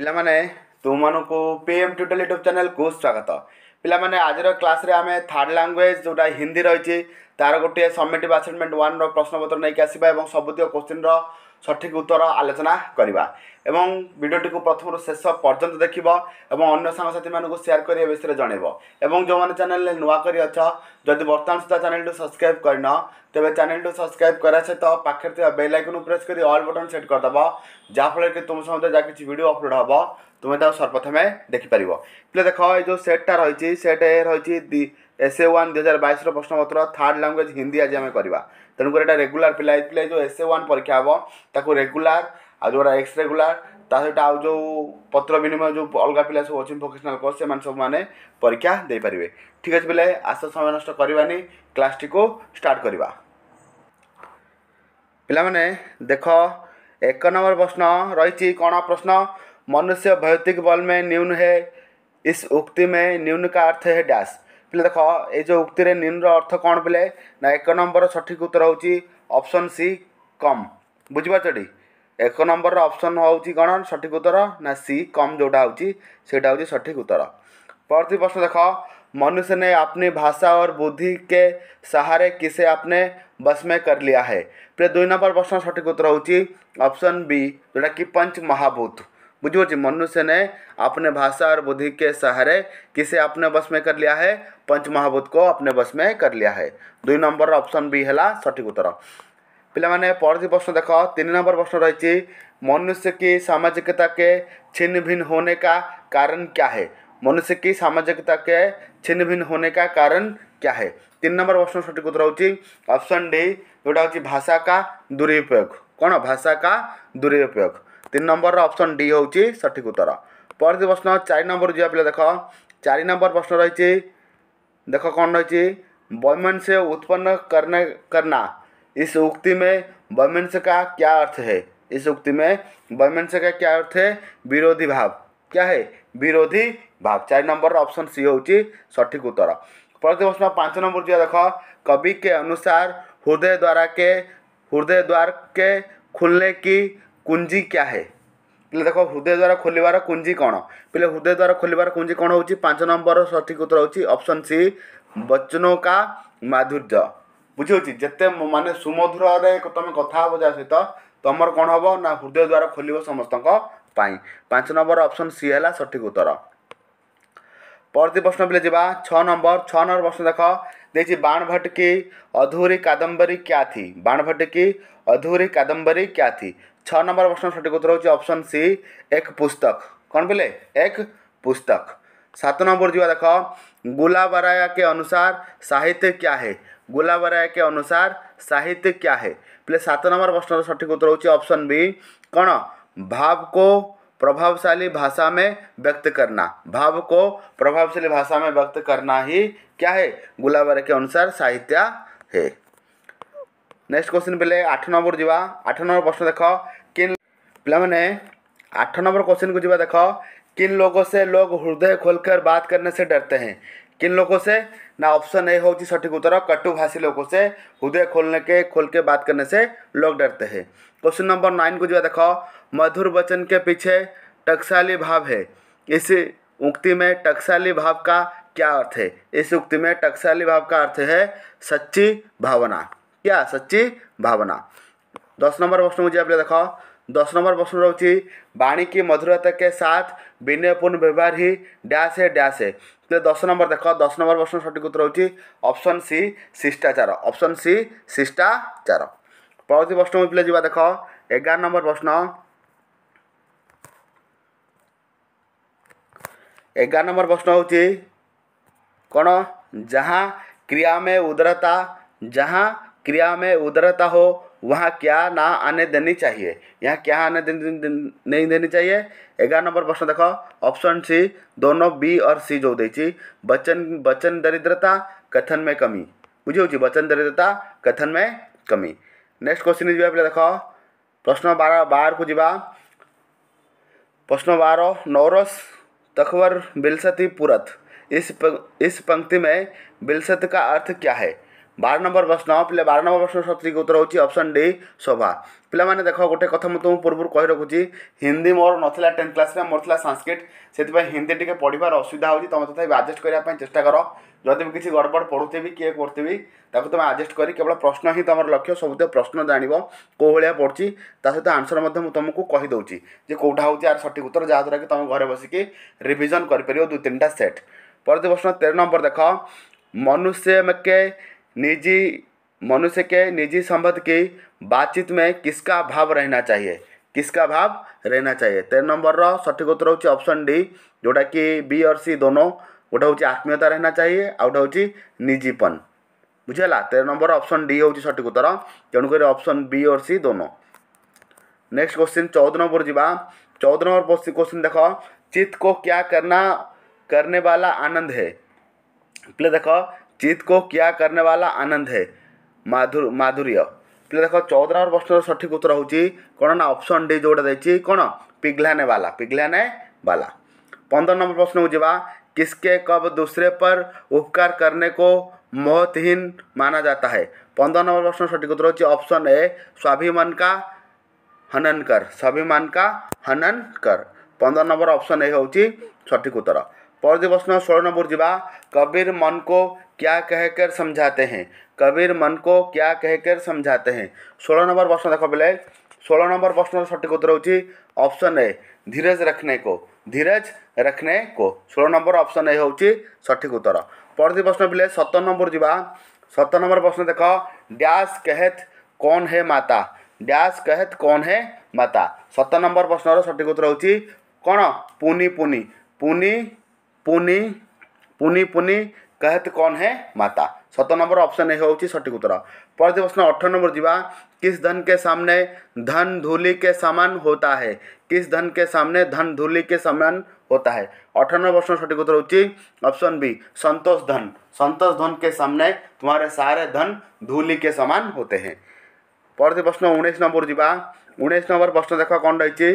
ପିଲାମାନେ ତୁମମାନଙ୍କୁ P M ଟ୍ୟୁଟୋର YouTube ଚ୍ୟାନେଲ୍କୁ ସ୍ୱାଗତ ପିଲାମାନେ ଆଜିର କ୍ଲାସ୍ରେ ଆମେ ଥାର୍ଡ଼ ଲାଙ୍ଗୁଏଜ୍ ଯେଉଁଟା ହିନ୍ଦୀ ରହିଛି ତା'ର ଗୋଟିଏ ସମିଟିଭ୍ ଆସାଇନମେଣ୍ଟ ୱାନ୍ର ପ୍ରଶ୍ନପତ୍ର ନେଇକି ଆସିବା ଏବଂ ସବୁତିକ କୋଶ୍ଚିନ୍ର সঠিক উত্তর আলোচনা করিবা এবং ভিডিওটিকে প্রথম থেকে শেষ পর্যন্ত দেখিব এবং অন্য সহ সাথী মানুকো শেয়ার করিবে সেরা জানিব এবং যো মানা চ্যানেল ল নোয়া করি আছো যদি বর্তমান সিতা চ্যানেল টু সাবস্ক্রাইব করন তebe চ্যানেল টু সাবস্ক্রাইব করাছে তো পাখৰতি বেল আইকন প্রেস করি অল বাটন সেট কর দবা যা ফলে তুমি সমতে যাকিটি ভিডিও আপলোড হব তুমি তা সর্বপ্রথমে দেখি পারিব প্লে দেখো এই যো সেটটা রইছে সেটটা রইছে দি এসএ 1 2022 ৰ প্ৰশ্নপত্ৰ থাৰ্ড ল্যাংগুৱেজ হিন্দী আজি আমি কৰিব ତେଣୁକରି ଏଇଟା ରେଗୁଲାର ପିଲା ପିଲା ଯେଉଁ ଏସ୍ ଏ ୱାନ୍ ପରୀକ୍ଷା ହେବ ତାକୁ ରେଗୁଲାର ଆଉ ଯେଉଁଗୁଡ଼ା ଏକ୍ସ ରେଗୁଲାର ତା ସହିତ ଆଉ ଯେଉଁ ପତ୍ର ବିନିମୟ ଯେଉଁ ଅଲଗା ପିଲା ସବୁ ଅଛନ୍ତି ଭୋକେସନାଲ୍ କୋର୍ସ ସେମାନେ ସବୁମାନେ ପରୀକ୍ଷା ଦେଇପାରିବେ ଠିକ୍ ଅଛି ପିଲେ ଆସ ସମୟ ନଷ୍ଟ କରିବାନି କ୍ଲାସ୍ଟିକୁ ଷ୍ଟାର୍ଟ କରିବା ପିଲାମାନେ ଦେଖ ଏକ ନମ୍ବର ପ୍ରଶ୍ନ ରହିଛି କ'ଣ ପ୍ରଶ୍ନ मनुष्य भौतिक बल में न्यून है इस उक्ति में न्यून का अर्थ है डैश हेले देख ये उक्ति निम्न अर्थ कौन बोले ना एक नंबर सठिक उत्तर होप्शन सी कम बुझिपटी एक नंबर अप्सन हो कौन सठिक उत्तर ना सी कम जोटा होटा हो सठिक उत्तर पर प्रश्न देख मनुष्य ने अपनी भाषा और बुद्धि के सहारे किसे अपने बस में कर लिया है फिर दुई नंबर प्रश्न सठिक उत्तर होप्शन बी जोटा कि पंच महाभूत बुझो जी मनुष्य ने अपने भाषा और बुद्धि के सहारे किसे अपने बस में कर लिया है पंच महाभूत को अपने बस में कर लिया है दुई नंबर ऑप्शन बी है सठिक उत्तर पे पर प्रश्न देख तीन नंबर प्रश्न रही मनुष्य की सामाजिकता के छिन्न भिन्न होने का कारण क्या है मनुष्य की सामाजिकता के छिन्न भिन्न होने का कारण क्या है तीन नंबर प्रश्न सठिक उत्तर होती ऑप्शन डी जोटा भाषा का दुरुपयोग कौन भाषा का दुरुपयोग तीन नंबर ଅପସନ୍ डी हो सठिक उत्तर पर प्रश्न चार नंबर जी पे देख चार नंबर प्रश्न रही देख कौन रही वॉयमेन से उत्पन्न करने करना इस उक्ति में वॉयमेन से का क्या अर्थ है इस उक्ति में वॉयमेन से का क्या अर्थ है विरोधी भाव क्या है विरोधी भाव चार नंबर ऑप्शन सी हो सठिक उत्तर पर प्रश्न पाँच नंबर जी देख कवि के अनुसार हृदय द्वारा के हृदय द्वार के खुलने की कुंजी क्या है पे देख हृदय द्वारा खोलार कुंजी कौन पे हृदय द्वारा खोलार कुंजी कौन हो पांच नंबर सठिक उत्तर होप्शन सी बचनों का माधुर्य बुझे जिते मानते सुमधुर तुम कथ हो जा सहित तुम कौन हम ना हृदय द्वारा खोल समस्त पाँच नंबर अप्सन सी है सठिक उत्तर परवर्त प्रश्न पे जा नंबर छ नंबर प्रश्न देख दे बाण भटकी अधूरी कादंबरी क्या थी बाण भटकी अधूरी कादंबरी क्या थी छ नंबर प्रश्न सठिक उत्तर হচ্ছে অপশন সি এক পুস্তক बोले एक पुस्तक सात नंबर जी देख गुलाबराया के अनुसार साहित्य क्या है गुलाबराया के अनुसार साहित्य क्या है पहले सात नंबर प्रश्न सठिक उत्तर होची ऑप्शन बी कौन भाव को प्रभावशाली भाषा में व्यक्त करना भाव को प्रभावशाली भाषा में व्यक्त करना ही क्या है गुलाबराय के अनुसार साहित्य है नेक्स्ट क्वेश्चन ପିଲେ आठ नंबर ଯିବା आठ नंबर प्रश्न देख କିନ୍ पे आठ नंबर क्वेश्चन को जीवा देख किन लोगों से लोग हृदय खोलकर बात करने से डरते हैं किन लोगों से ना ऑप्शन ए हूँ सठिक उत्तर कटुभाषी लोगों से हृदय खोलने के खोल के बात करने से लोग डरते हैं क्वेश्चन नंबर नाइन को जीवा देख मधुर वचन के पीछे टक्साली भाव है इस उक्ति में टक्साली भाव का क्या अर्थ है इस उक्ति में टक्साली भाव का अर्थ है सच्ची भावना या सच्ची भावना दस नंबर प्रश्न हूँ आप देख दस नंबर प्रश्न रोचे बाणी की मधुरता के साथ विनयपूर्ण व्यवहार ही डैश है डैश है तो दस नंबर देख दस नंबर प्रश्न सठिक उत्तर होती ऑप्शन सी शिष्टाचार ऑप्शन सी शिष्टाचार परवर्त प्रश्न पे जी देख एगार नंबर प्रश्न एगार नंबर प्रश्न हूँ कौन जहाँ क्रियामे उदारता जहाँ क्रिया में उदरता हो वहाँ क्या ना आने देनी चाहिए यहाँ क्या आने दे देन, नहीं देनी चाहिए ग्यारह नंबर प्रश्न देखो ऑप्शन सी दोनों बी और सी जो दे बचन बचन दरिद्रता कथन में कमी बुझे बचन दरिद्रता कथन में कमी नेक्स्ट क्वेश्चन जी पे प्रश्न बारह बार को जीवा प्रश्न बार नौरस तखवर बिलसती पुरत इस इस पंक्ति में बिलसत का अर्थ क्या है ବାର ନମ୍ବର ପ୍ରଶ୍ନ ପିଲା ବାର ନମ୍ବର ପ୍ରଶ୍ନ ସଠିକ୍ ଉତ୍ତର ହେଉଛି ଅପସନ୍ ଡି ଶୋଭା ପିଲାମାନେ ଦେଖ ଗୋଟେ କଥା ମୁଁ ତୁମ ପୂର୍ବରୁ କହି ରଖୁଛି ହିନ୍ଦୀ ମୋର ନଥିଲା ଟେନ୍ଥ କ୍ଲାସ୍ରେ ମୋର ଥିଲା ସାଂସ୍କ୍ରିଟ୍ ସେଥିପାଇଁ ହିନ୍ଦୀ ଟିକେ ପଢ଼ିବାର ଅସୁବିଧା ହେଉଛି ତୁମେ ତଥାପି ଆଡ଼ଜଷ୍ଟ କରିବା ପାଇଁ ଚେଷ୍ଟା କର ଯଦି ବି କିଛି ଗଡ଼ବଡ଼ ପଢ଼ୁଥିବି କିଏ କରୁଥିବି ତାକୁ ତୁମେ ଆଡ଼ଜଷ୍ଟ କରି କେବଳ ପ୍ରଶ୍ନ ହିଁ ତୁମର ଲକ୍ଷ୍ୟ ସବୁଥିରେ ପ୍ରଶ୍ନ ଜାଣିବ କେଉଁ ଭଳିଆ ପଡ଼ୁଛି ତା ସହିତ ଆନ୍ସର୍ ମଧ୍ୟ ମୁଁ ତୁମକୁ କହିଦେଉଛି ଯେ କେଉଁଟା ହେଉଛି ଆର ସଠିକ୍ ଉତ୍ତର ଯାହାଦ୍ୱାରା କି ତୁମେ ଘରେ ବସିକି ରିଭିଜନ୍ କରିପାରିବ ଦୁଇ ତିନିଟା ସେଟ୍ ପରବର୍ତ୍ତୀ ପ୍ରଶ୍ନ ତେର ନମ୍ବର ଦେଖ ମନୁଷ୍ୟ ମେକେ निजी मनुष्य के निजी संबंध की बातचीत में किसका भाव रहना चाहिए किसका भाव रहना चाहिए तेरह नंबर रो सठिक उत्तर हूँ ऑप्शन डी जोटा कि बी और सी दोनों गोटे हूँ आत्मीयता रहना चाहिए आउ गोटे हूँ निजीपन बुझेगा तेरह नंबर ऑप्शन डी हूँ सठिक उत्तर तेणुक ऑप्शन बी और सी दोनों नेक्स्ट क्वेश्चन चौदह नंबर जावा चौदह नंबर क्वेश्चन देख चित्त को क्या करना करने वाला आनंद है प्ले देख चित्त को क्या करने वाला आनंद है माधुर माधुर्य पे देख चौदह नंबर प्रश्न सठिक उत्तर हूँ कौन ना ऑप्शन डी जो देती कौन पिघलाने वाला पिघलाने वाला पंद्रह नंबर प्रश्न को जवा किसके कब दूसरे पर उपकार करने को महत्वहीन माना जाता है पंद्रह नंबर प्रश्न सठिक उत्तर होगी ऑप्शन ए स्वाभिमान का हनन कर स्वाभिमान का हनन कर पंद्रह नंबर ऑप्शन ए हूँ सठिक उत्तर पौधे प्रश्न नंबर जीवा कबीर मन को क्या कहकर समझाते हैं कबीर मन को क्या कहकर समझाते हैं षोह नंबर प्रश्न देख बोले षोह नंबर प्रश्न सठिक उत्तर हूँ ऑप्शन ए धीरज रखने को धीरज रखने को षोह नंबर ऑप्शन ए हूँ सठिक उत्तर परवर्ती प्रश्न बोले सतर नंबर जीवा सतर नंबर प्रश्न देख डैश कहत कौन है माता डैश कहत कौन है माता सतर नंबर प्रश्न सठिक उत्तर हूँ कौन पुनी पुनी पुनी पुनी पुनी पुनी कहत कौन है माता सत नंबर ऑप्शन ए हूँ सठिक उत्तर पर प्रश्न अठर नंबर जीवा किस धन के सामने धन धूलि के समान होता है किस धन के सामने धन धूलि के समान होता है अठर नंबर प्रश्न सठिक उत्तर हूँ ऑप्शन बी संतोष धन संतोष धन के सामने तुम्हारे सारे धन धूलि के समान होते हैं पर प्रश्न उन्नीस नंबर जीवा उन्नीस नंबर प्रश्न देख कौन रही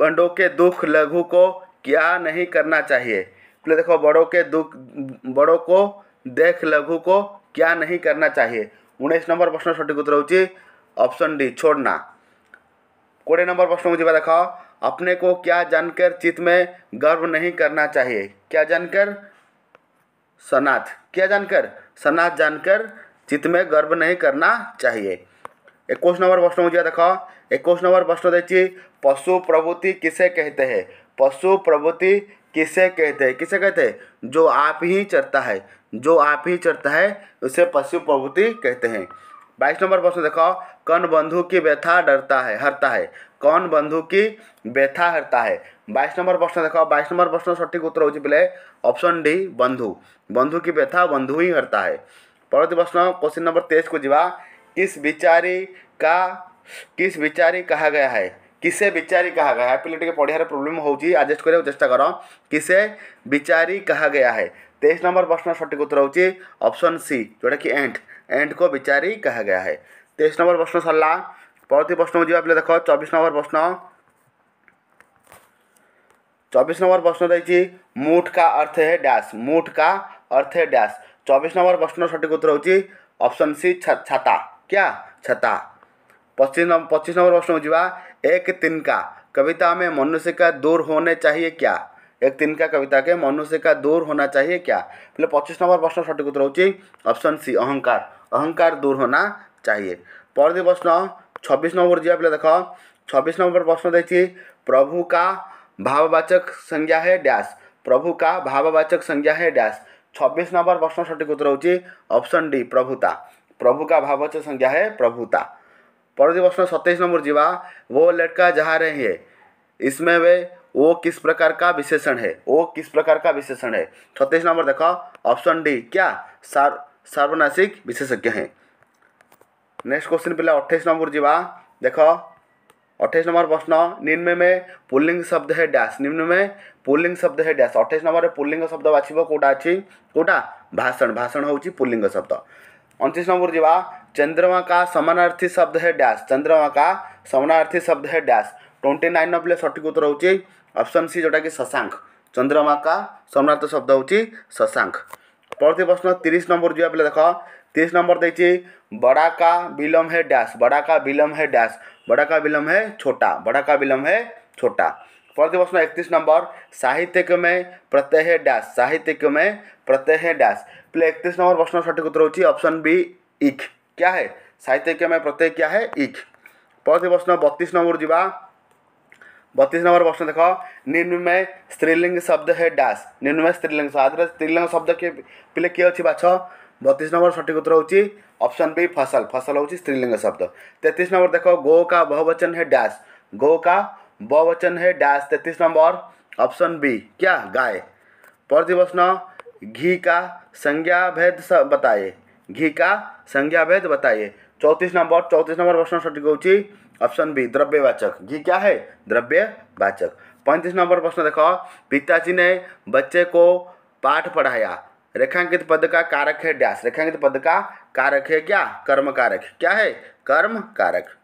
बंडो के दुख लघु को क्या नहीं करना चाहिए बोले देखो बड़ों के दुख बड़ों को देख लघु को क्या नहीं करना चाहिए उन्नीस नंबर प्रश्न सठिक उत्तर हूँ ऑप्शन डी छोड़ना कोड़े नंबर प्रश्न को देख अपने को क्या जानकर चित्त में गर्व नहीं करना चाहिए क्या जानकर सनाथ क्या जानकर सनाथ जानकर चित्त में गर्व नहीं करना चाहिए एक नंबर प्रश्न मुझे जी एक नंबर प्रश्न देखिए पशु प्रवृत्ति किसे कहते हैं पशु प्रवृत्ति किसे कहते हैं किसे कहते हैं जो आप ही चरता है जो आप ही चरता है उसे पशु प्रवृत्ति कहते हैं बाईस नंबर प्रश्न देखो कौन बंधु की व्यथा डरता है हरता है कौन बंधु की व्यथा हरता है बाईस नंबर प्रश्न देखो बाईस नंबर प्रश्न सठिक उत्तर हो चुके ऑप्शन डी बंधु बंधु की व्यथा बंधु ही हरता है परवर्ती तो प्रश्न क्वेश्चन नंबर तेईस को जीवा किस विचारी का किस विचारी कहा गया है किसे विचारी कहा गया है ପିଲା ଟିକେ ପଢ଼ିବାର प्रोब्लेम हो आडजस्ट कर ଚେଷ୍ଟା कर किसे विचारी कहा गया है तेईस नंबर प्रश्न सठिक उत्तर ହେଉଛି सी जोटा कि एंड एंड को विचारी कहा गया है तेईस नंबर प्रश्न सरला ପରବର୍ତ୍ତୀ प्रश्न ଯିବା ପିଲା देख ଚବିଶ नंबर प्रश्न चौबीस नंबर प्रश्न रही मुठ का अर्थ है डैश मुठ का अर्थ है डैश चौबीस नंबर प्रश्न सठिक उत्तर हो ऑप्शन सी छाता क्या छाता पचीस नंबर नंबर प्रश्न जी एक का कविता में मनुष्य का दूर होने चाहिए क्या एक का कविता के मनुष्य का दूर होना चाहिए क्या बोले पचीस नंबर प्रश्न सठिक उत्तर हो ऑप्शन सी अहंकार अहंकार दूर होना चाहिए पर प्रश्न छब्बीस नंबर जी पे देख छब्बीस नंबर प्रश्न देखिए प्रभु का भाववाचक संज्ञा है डैश प्रभु का भाववाचक संज्ञा है डैश छब्बीस नंबर प्रश्न सठिक उत्तर हो ऑप्शन डी प्रभुता प्रभु का भाववाचक संज्ञा है प्रभुता पड़ोसी प्रश्न सतैश नंबर जीवा वो लड़का जहाँ रहे हैं इसमें वे वो किस प्रकार का विशेषण है वो किस प्रकार का विशेषण है छत्तीस नंबर देखो ऑप्शन डी क्या सार सार्वनाशिक विशेषज्ञ हैं नेक्स्ट क्वेश्चन पे अट्ठाईस नंबर जीवा देखो अट्ठाईस नंबर प्रश्न निम्न में पुलिंग शब्द है डैश निम्न में पुलिंग शब्द है डैश अट्ठाईस नंबर पुलिंग शब्द बाछब कौटा अच्छी कौटा भाषण भाषण हूँ पुलिंग शब्द उनतीस नंबर जी चंद्रमा का समानार्थी शब्द है डैश चंद्रमा का समानार्थी शब्द है डैश ट्वेंटी नाइन नब्बे सठिक उत्तर हूँ ऑप्शन सी जोटा कि शशांक चंद्रमा का समानार्थी शब्द हूँ शशांक परवर्त प्रश्न तीस नंबर जीवा पे देख तीस नंबर दे बड़ा का विलम्ब है डैश बड़ा का विलम्ब है डैश बड़ा का विलम्ब है छोटा बड़ा का विलम्ब है छोटा परवर्ती प्रश्न इकतीस नंबर साहित्यिक में प्रत्यय डैश साहित्यिक में प्रत्यय डैश पहले इकतीस नंबर प्रश्न सठिक उत्तर होची ऑप्शन बी इक क्या है साहित्यिक में प्रत्यय क्या है इक परवर्ती प्रश्न बतीस नंबर जी बतीस नंबर प्रश्न देख निम्न में स्त्रीलिंग शब्द है डैश निम्न में स्त्रीलिंग शब्द स्त्रीलिंग शब्द के पहले किए अच्छी बाछ बतीस नंबर सठिक उत्तर होची ऑप्शन बी फसल फसल होची स्त्रीलिंग शब्द तेतीस नंबर देख गो का बहुवचन है डैश गो का बहुवचन है डैश तैतीस नंबर ऑप्शन बी क्या गाय प्रति प्रश्न घी का संज्ञा भेद बताइए घी का संज्ञा भेद बताइए चौतीस नंबर चौतीस नंबर प्रश्न सठिक होची ऑप्शन बी द्रव्यवाचक घी क्या है द्रव्यवाचक पैंतीस नंबर प्रश्न देखो पिताजी ने बच्चे को पाठ पढ़ाया रेखांकित पद का कारक है डैश रेखांकित पद का कारक है क्या कर्म कारक क्या है कर्म कारक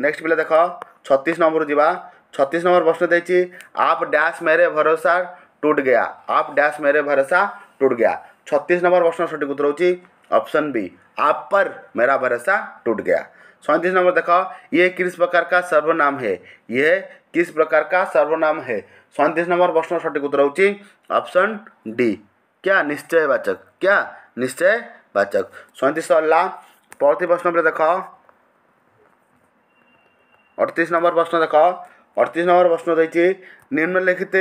नेक्स्ट पहले देखो छत्तीस नंबर जीवा छत्तीस नंबर प्रश्न देखिए आप डैश मेरे भरोसा टूट गया आप डैश मेरे भरोसा टूट गया छत्तीस नंबर प्रश्न सठिक उत्तर होची ऑप्शन बी आप पर मेरा भरोसा टूट गया सैंतीस नंबर देखो ये किस प्रकार का सर्वनाम है यह किस प्रकार का सर्वनाम है सैंतीस नंबर प्रश्न सठिक उत्तर होची ऑप्शन डी क्या निश्चय वाचक क्या निश्चय वाचक सैंतीस अल्लाह परवर्ती प्रश्न पर देख अड़तीस नंबर प्रश्न देख अड़तीस नंबर प्रश्न रही निम्नलिखित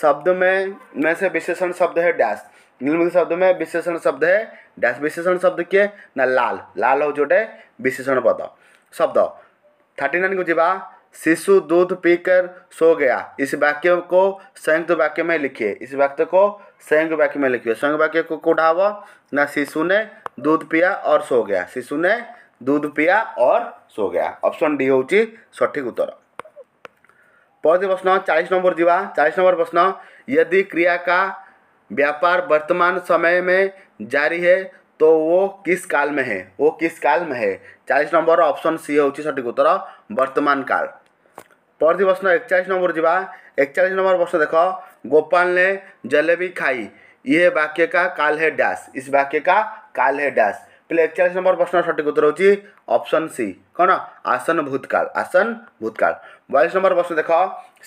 शब्द में में से विशेषण शब्द है डैश निम्नलिखित शब्द में विशेषण शब्द है डैश विशेषण शब्द किए ना लाल लाल हूँ गोटे विशेषण पद शब्द थर्टी नाइन को जीवा शिशु दूध पीकर सो गया इस वाक्य को संयुक्त वाक्य में लिखिए इस वाक्य को संयुक्त वाक्य में लिखिए संयुक्त वाक्य को कोठा हुआ ना शिशु ने दूध पिया और सो गया शिशु ने दूध पिया और सो गया ऑप्शन डी हो सठिक उत्तर ପରବର୍ତ୍ତୀ प्रश्न चालीस नंबर ଯିବା चालीस नंबर प्रश्न यदि क्रिया का व्यापार वर्तमान समय में जारी है तो वो किस काल में है वो किस काल में है चालीस नंबर ऑप्शन सी हूँ सठिक उत्तर वर्तमान काल परवर्ती प्रश्न एकचाश नंबर जावा एकचाश नंबर प्रश्न देख गोपाल ने जलेबी खाई यह वाक्य का काल है डैश इस वाक्य का काल है डैश ପିଲା ଏକଚାଳିଶ नंबर ପ୍ରଶ୍ନ ସଠିକ୍ उत्तर ହେଉଛି ଅପସନ୍ सी कौन आसन भूतकाल आसन भूतकाल बयालीस नंबर प्रश्न देख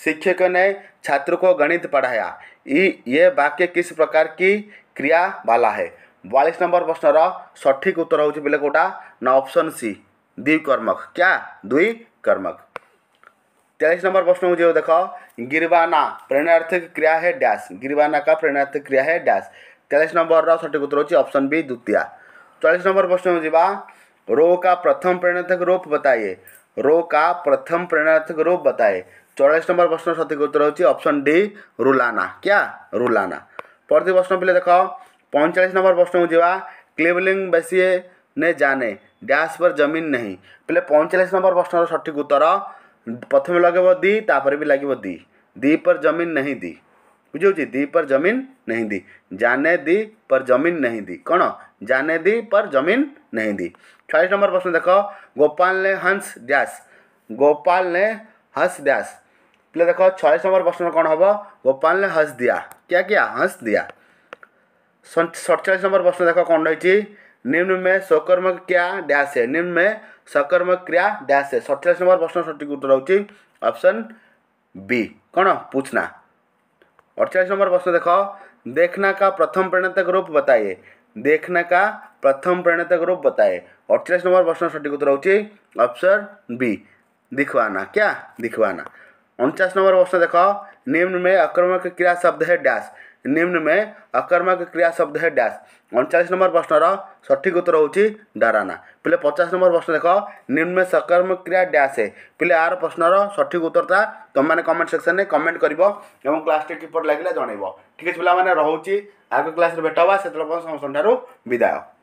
शिक्षक ने छात्र को गणित पढ़ाया ये वाक्य किस प्रकार की क्रिया वाला है बयालीस नंबर प्रश्नर सठिक उत्तर हो बिल्कुल कौटा ना ऑप्शन सी द्विकर्मक क्या कर्मक तेईस नंबर प्रश्न हो देख गिरवाना प्रेरणार्थिक क्रिया है डैश गिरवाना का प्रेरणार्थिक क्रिया है डैश तेईस नंबर रठिक उत्तर होती बी द्वितीया चालीस नंबर प्रश्न में जीवा रो का प्रथम प्रेरणार्थक रूप बताइए रो का प्रथम प्रेरणार्थक रूप बताए चौरास नंबर प्रश्न सठिक उत्तर हूँ ऑप्शन डी रुलाना क्या रुलाना परवर्ती प्रश्न पे देख पैंचाश नंबर प्रश्न को जीवा क्लिवलिंग बेसिए ने जाने डैश पर जमीन नहीं पहले पैंचाश नंबर प्रश्न सठिक उत्तर प्रथम लगे दी तापर भी लगे दी दी पर जमीन नहीं दी बुझे दी पर जमीन नहीं दी जाने दी पर जमीन नहीं दी कौन जाने दी पर जमीन नहीं दी छब्बीस नंबर प्रश्न देखो गोपाल ने हंस डैश गोपाल ने हंस डैश पहले देखो छयालीस नंबर प्रश्न कौन हम गोपाल ने हंस दिया क्या क्या हंस दिया सड़चालीस नंबर प्रश्न देखो कौन रही निम्न में स्वकर्म क्या डैश है निम्न में सकर्म क्रिया डैश है सड़चालीस नंबर प्रश्न सठिक उत्तर हूँ ऑप्शन बी कौन पूछना अड़चालीस नंबर प्रश्न देखो देखना का प्रथम प्रणेतक रूप बताइए देखना का प्रथम प्रणेता ग्रुप बताए अड़तीस नंबर प्रश्न सठिक उत्तर होप्शन बी दिखवाना क्या दिखवाना उनचास नंबर प्रश्न देख निम्न में आक्रमण क्रिया शब्द है डैश निम्न में अकर्मक क्रिया शब्द है डैश अणचाश नंबर प्रश्नर सठिक उत्तर हूँ डाराना पे पचास नंबर प्रश्न देख निम्न में सकर्मक क्रिया डैश है पे यार प्रश्नर सठिक उत्तरटा तुम मैंने कमेंट सेक्शन में कमेंट कर क्लास टी किपर लगे जनइब ठीक है पे रोचे आग क्लास भेट हाँ से समस्त विदाय